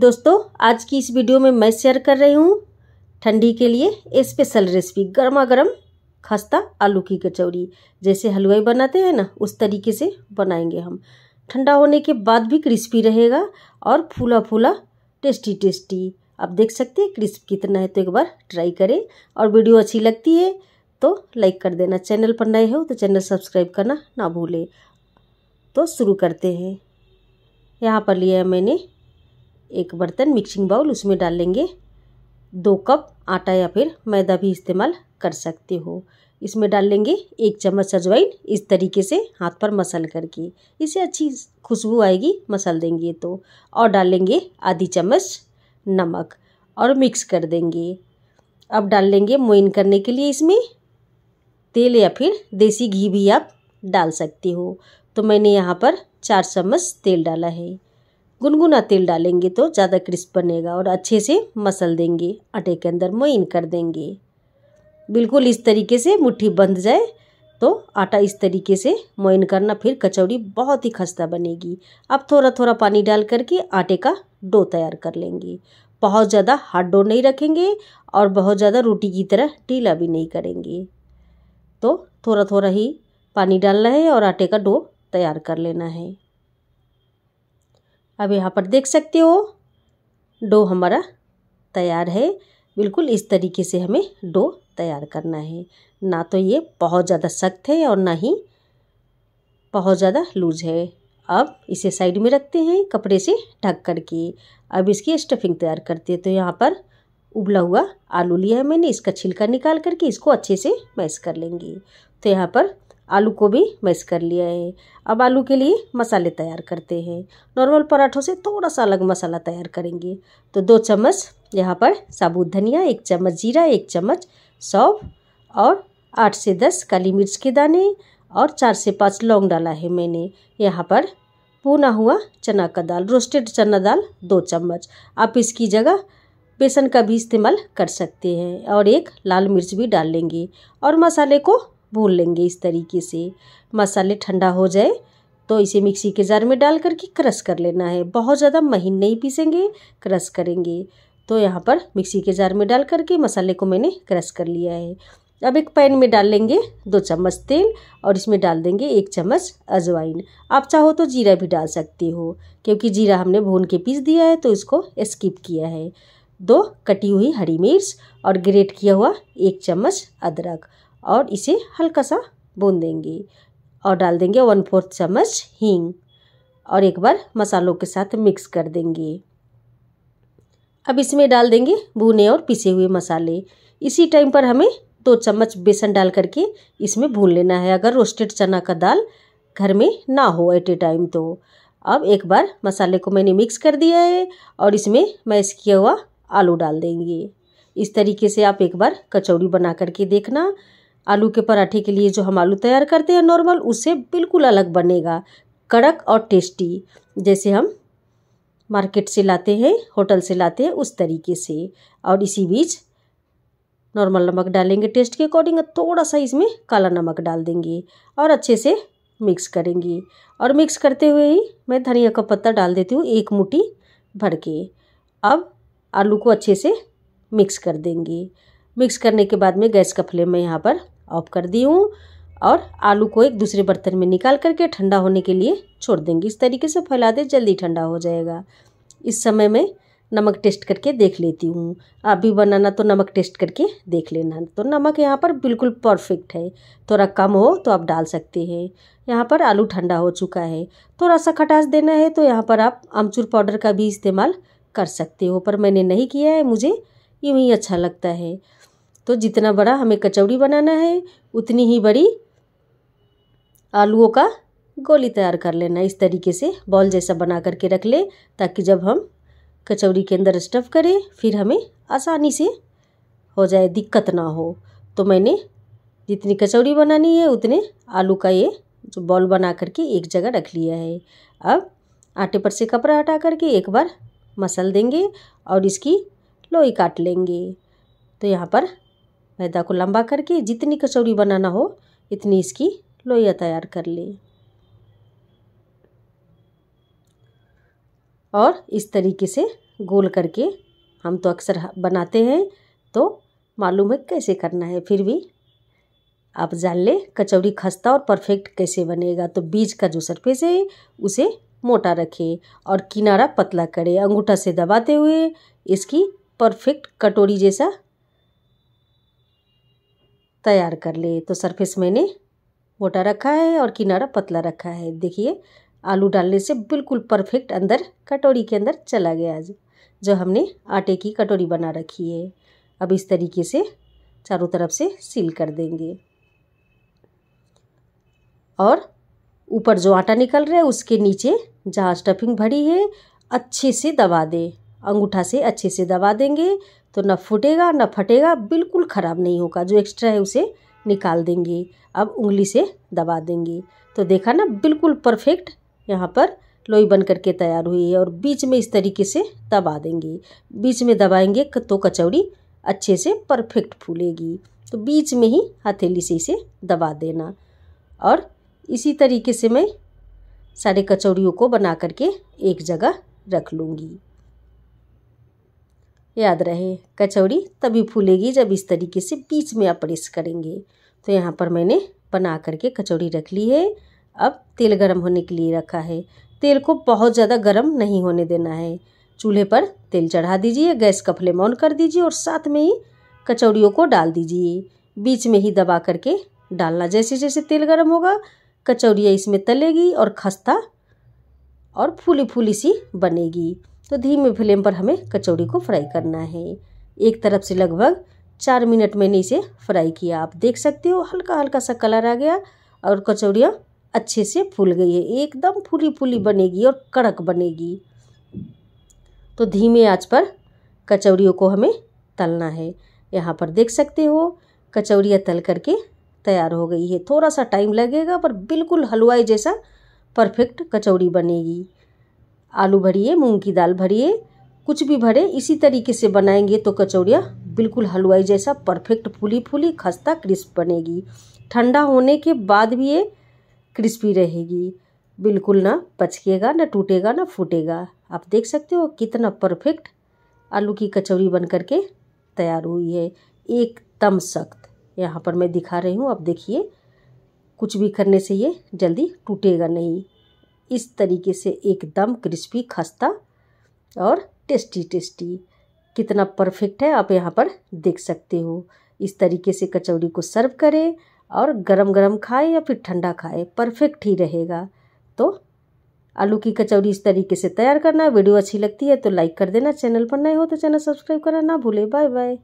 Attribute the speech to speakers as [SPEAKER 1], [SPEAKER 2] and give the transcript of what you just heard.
[SPEAKER 1] दोस्तों आज की इस वीडियो में मैं शेयर कर रही हूँ ठंडी के लिए स्पेशल रेसिपी गर्मा गर्म खस्ता आलू की कचौड़ी जैसे हलवाई बनाते हैं ना उस तरीके से बनाएंगे हम ठंडा होने के बाद भी क्रिस्पी रहेगा और फूला फूला टेस्टी टेस्टी आप देख सकते हैं क्रिस्प कितना है तो एक बार ट्राई करें और वीडियो अच्छी लगती है तो लाइक कर देना चैनल पर नए हो तो चैनल सब्सक्राइब करना ना भूलें तो शुरू करते हैं यहाँ पर लिया है मैंने एक बर्तन मिक्सिंग बाउल उसमें डाल लेंगे दो कप आटा या फिर मैदा भी इस्तेमाल कर सकते हो इसमें डाल लेंगे एक चम्मच अजवाइन इस तरीके से हाथ पर मसल करके इसे अच्छी खुशबू आएगी मसल देंगे तो और डाल लेंगे आधी चम्मच नमक और मिक्स कर देंगे अब डाल लेंगे मोइन करने के लिए इसमें तेल या फिर देसी घी भी आप डाल सकते हो तो मैंने यहाँ पर चार चम्मच तेल डाला है गुनगुना तेल डालेंगे तो ज़्यादा क्रिस्प बनेगा और अच्छे से मसल देंगे आटे के अंदर मोइन कर देंगे बिल्कुल इस तरीके से मुट्ठी बंध जाए तो आटा इस तरीके से मोइन करना फिर कचौड़ी बहुत ही खस्ता बनेगी अब थोड़ा थोड़ा पानी डाल करके आटे का डो तैयार कर लेंगे बहुत ज़्यादा हार्ड डो नहीं रखेंगे और बहुत ज़्यादा रोटी की तरह ढीला भी नहीं करेंगे तो थोड़ा थोड़ा ही पानी डालना है और आटे का डो तैयार कर लेना है अब यहाँ पर देख सकते हो डो हमारा तैयार है बिल्कुल इस तरीके से हमें डो तैयार करना है ना तो ये बहुत ज़्यादा सख्त है और ना ही बहुत ज़्यादा लूज है अब इसे साइड में रखते हैं कपड़े से ढक करके अब इसकी स्टफिंग तैयार करते हैं तो यहाँ पर उबला हुआ आलू लिया है मैंने इसका छिलका निकाल करके इसको अच्छे से मैश कर लेंगे तो यहाँ पर आलू को भी मैश कर लिया है अब आलू के लिए मसाले तैयार करते हैं नॉर्मल पराठों से थोड़ा सा अलग मसाला तैयार करेंगे तो दो चम्मच यहाँ पर साबुत धनिया एक चम्मच जीरा एक चम्मच सौंफ और आठ से दस काली मिर्च के दाने और चार से पाँच लौंग डाला है मैंने यहाँ पर भुना हुआ चना का दाल रोस्टेड चना दाल दो चम्मच आप इसकी जगह बेसन का भी इस्तेमाल कर सकते हैं और एक लाल मिर्च भी डाल लेंगे और मसाले को भून लेंगे इस तरीके से मसाले ठंडा हो जाए तो इसे मिक्सी के जार में डाल करके क्रश कर लेना है बहुत ज़्यादा महीन नहीं पीसेंगे क्रश करेंगे तो यहाँ पर मिक्सी के जार में डाल करके मसाले को मैंने क्रश कर लिया है अब एक पैन में डाल लेंगे दो चम्मच तेल और इसमें डाल देंगे एक चम्मच अजवाइन आप चाहो तो जीरा भी डाल सकते हो क्योंकि जीरा हमने भून के पीस दिया है तो इसको स्किप किया है दो कटी हुई हरी मिर्च और ग्रेट किया हुआ एक चम्मच अदरक और इसे हल्का सा भून देंगे और डाल देंगे वन फोर्थ चम्मच हींग और एक बार मसालों के साथ मिक्स कर देंगे अब इसमें डाल देंगे भुने और पिसे हुए मसाले इसी टाइम पर हमें दो चम्मच बेसन डाल करके इसमें भून लेना है अगर रोस्टेड चना का दाल घर में ना हो एट ए टाइम तो अब एक बार मसाले को मैंने मिक्स कर दिया है और इसमें मैश किया हुआ आलू डाल देंगे इस तरीके से आप एक बार कचौड़ी बना करके देखना आलू के पराठे के लिए जो हम आलू तैयार करते हैं नॉर्मल उससे बिल्कुल अलग बनेगा कड़क और टेस्टी जैसे हम मार्केट से लाते हैं होटल से लाते हैं उस तरीके से और इसी बीच नॉर्मल नमक डालेंगे टेस्ट के अकॉर्डिंग थोड़ा सा इसमें काला नमक डाल देंगे और अच्छे से मिक्स करेंगे और मिक्स करते हुए ही मैं धनिया का पत्ता डाल देती हूँ एक मुट्ठी भर के अब आलू को अच्छे से मिक्स कर देंगे मिक्स करने के बाद में गैस का फ्लेम मैं यहाँ पर ऑफ कर दी हूँ और आलू को एक दूसरे बर्तन में निकाल करके ठंडा होने के लिए छोड़ देंगे इस तरीके से फैला दे जल्दी ठंडा हो जाएगा इस समय में नमक टेस्ट करके देख लेती हूँ आप भी बनाना तो नमक टेस्ट करके देख लेना तो नमक यहाँ पर बिल्कुल परफेक्ट है थोड़ा कम हो तो आप डाल सकते हैं यहाँ पर आलू ठंडा हो चुका है थोड़ा सा खटास देना है तो यहाँ पर आप आमचूर पाउडर का भी इस्तेमाल कर सकते हो पर मैंने नहीं किया है मुझे यूँ ही अच्छा लगता है तो जितना बड़ा हमें कचौड़ी बनाना है उतनी ही बड़ी आलूओं का गोली तैयार कर लेना इस तरीके से बॉल जैसा बना करके रख ले ताकि जब हम कचौड़ी के अंदर स्टफ़ करें फिर हमें आसानी से हो जाए दिक्कत ना हो तो मैंने जितनी कचौड़ी बनानी है उतने आलू का ये जो बॉल बना करके एक जगह रख लिया है अब आटे पर से कपड़ा हटा करके एक बार मसल देंगे और इसकी लोई काट लेंगे तो यहाँ पर मैदा को लंबा करके जितनी कचौड़ी बनाना हो इतनी इसकी लोइया तैयार कर ली और इस तरीके से गोल करके हम तो अक्सर बनाते हैं तो मालूम है कैसे करना है फिर भी आप जान ले कचौड़ी खस्ता और परफेक्ट कैसे बनेगा तो बीज का जो सरफेस है उसे मोटा रखें और किनारा पतला करें अंगूठा से दबाते हुए इसकी परफेक्ट कटोरी जैसा तैयार कर ले तो सरफेस मैंने मोटा रखा है और किनारा पतला रखा है देखिए आलू डालने से बिल्कुल परफेक्ट अंदर कटोरी के अंदर चला गया आज जो हमने आटे की कटोरी बना रखी है अब इस तरीके से चारों तरफ से सील कर देंगे और ऊपर जो आटा निकल रहा है उसके नीचे जहाँ स्टफिंग भरी है अच्छे से दबा दें अंगूठा से अच्छे से दबा देंगे तो ना फूटेगा ना फटेगा बिल्कुल ख़राब नहीं होगा जो एक्स्ट्रा है उसे निकाल देंगे अब उंगली से दबा देंगे तो देखा ना बिल्कुल परफेक्ट यहाँ पर लोई बन करके तैयार हुई है और बीच में इस तरीके से दबा देंगे बीच में दबाएंगे तो कचौड़ी अच्छे से परफेक्ट फूलेगी तो बीच में ही हथेली से इसे दबा देना और इसी तरीके से मैं सारे कचौड़ियों को बना करके एक जगह रख लूँगी याद रहे कचौड़ी तभी फूलेगी जब इस तरीके से बीच में आप प्रेस करेंगे तो यहाँ पर मैंने बना करके कचौड़ी रख ली है अब तेल गर्म होने के लिए रखा है तेल को बहुत ज़्यादा गर्म नहीं होने देना है चूल्हे पर तेल चढ़ा दीजिए गैस का फ्लेम ऑन कर दीजिए और साथ में ही कचौड़ियों को डाल दीजिए बीच में ही दबा करके डालना जैसे जैसे तेल गर्म होगा कचौड़ियाँ इसमें तलेगी और खस्ता और फूली फूली सी बनेगी तो धीमे फ्लेम पर हमें कचौड़ी को फ्राई करना है एक तरफ से लगभग चार मिनट मैंने इसे फ्राई किया आप देख सकते हो हल्का हल्का सा कलर आ गया और कचौड़ियाँ अच्छे से फूल गई है एकदम फूली फूली बनेगी और कड़क बनेगी तो धीमे आँच पर कचौड़ियों को हमें तलना है यहाँ पर देख सकते हो कचौड़ियाँ तल करके तैयार हो गई है थोड़ा सा टाइम लगेगा पर बिल्कुल हलवाई जैसा परफेक्ट कचौड़ी बनेगी आलू भरिए मूंग की दाल भरिए कुछ भी भरे इसी तरीके से बनाएंगे तो कचौड़िया बिल्कुल हलवाई जैसा परफेक्ट फूली फूली खस्ता क्रिस्प बनेगी ठंडा होने के बाद भी ये क्रिस्पी रहेगी बिल्कुल ना पचकेगा ना टूटेगा ना फूटेगा आप देख सकते हो कितना परफेक्ट आलू की कचौड़ी बन करके तैयार हुई है एकदम सख्त यहाँ पर मैं दिखा रही हूँ आप देखिए कुछ भी करने से ये जल्दी टूटेगा नहीं इस तरीके से एकदम क्रिस्पी खस्ता और टेस्टी टेस्टी कितना परफेक्ट है आप यहाँ पर देख सकते हो इस तरीके से कचौड़ी को सर्व करें और गरम गरम खाए या फिर ठंडा खाए परफेक्ट ही रहेगा तो आलू की कचौड़ी इस तरीके से तैयार करना वीडियो अच्छी लगती है तो लाइक कर देना चैनल पर नए हो तो चैनल सब्सक्राइब करना ना भूलें बाय बाय